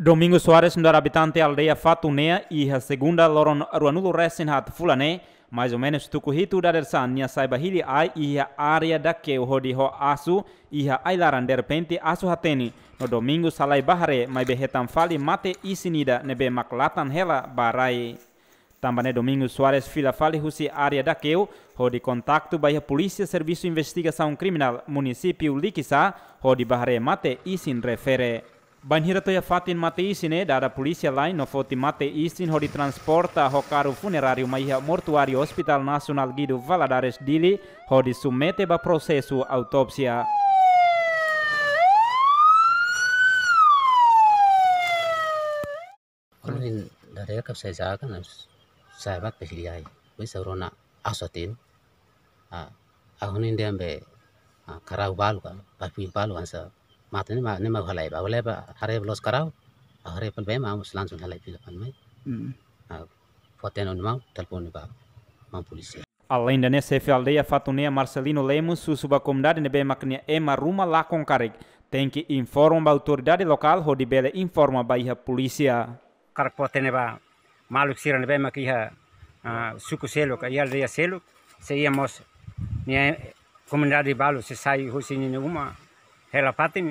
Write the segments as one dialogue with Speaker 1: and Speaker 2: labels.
Speaker 1: Domingo Soares no habitante aldeia Fatunea e a segunda loron ruanulo Resenhat fulané, mais ou menos tukuhitu da dersan nia saiba hili ai e a área da que o asu e a ailaran de repente asu hateni. No domingo salai bahare mai behetan fali mate e sinida nebe maklatan hela barai. Também Domingos Soares Fila fali husi área da Queu, Rodi Contacto a Polícia Serviço Investigação Criminal Município Liquissá, Rodi bahare Mate e Sin Refere. Banhirato ya fatin mateisi né, da polícia lá, não fote mateisin, hori transporta hokaru funerário maia mortuari Hospital Nasional Gidu Valadares Dili, hori sumete ba processo autópsia.
Speaker 2: Kalau dari ya kap saya zakan, saya bak pehliai, bisa rona asotin, ah, ahunin ah karau balu kan, papi balu ansa,
Speaker 1: Além da NSF aldeia Fatunea Marcelino Lemos, o subcomunidade de Macnia é Ruma lá com carreg. Tem que informar a autoridade local, de bela
Speaker 3: informa a Bahia Polícia. Carpoteneba, maluk siran bem aqui suco selo, que aldeia selo, seíamos, minha eh, comunidade de Balo, se sai, rosinha nenhuma, helapati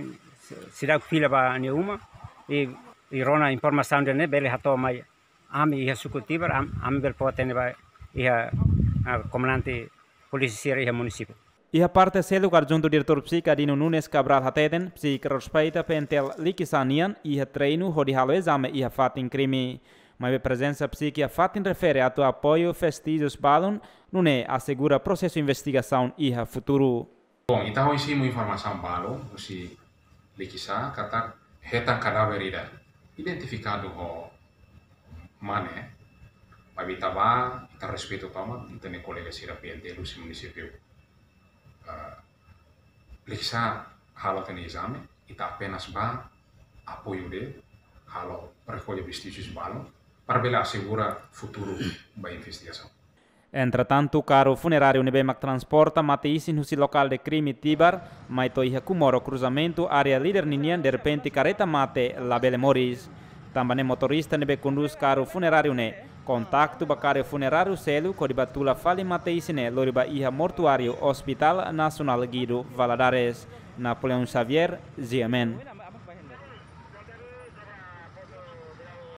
Speaker 3: sidak fila ba fila para i E rona informação de ne bele hato mai am i hasuku am am bel potene ba i ha comandante policial i município
Speaker 1: e a parte cedo carjunto diretor psica Dino Nunes Cabral hateden psica respeita pentel likisanian e a treino hodi halo exame e a fatin crime mas a presença psíquica fatin refere a teu apoio festijos balon, não assegura processo de investigação e a futuro.
Speaker 4: Λοιπόν, η Taoisim μου informa São Paulo, όσοι λίκησα, kata, heta cadaverida, identificado o Mané, habitava, ήταν respeito toma, ήταν colegas irapendeiros do município. Uh, ah, λίκησα, halo την exame, ήταν apenas ba apoio de, halo, recolhe vestígios balo, para velar segura futuro da investigação.
Speaker 1: Entretanto, caro funerário Unibemak transporta Mateisin no local de crime Tibar, mas toi Kumoro cruzamento área líder Ninian de repente careta mate la bele Moris. Também motorista nebe conduz caro funerário ne. Contacto bacário funerário selo codibatula fale Mateisine loriba iha mortuário Hospital Nacional Guido Valadares. Napoleão Xavier, Ziamen.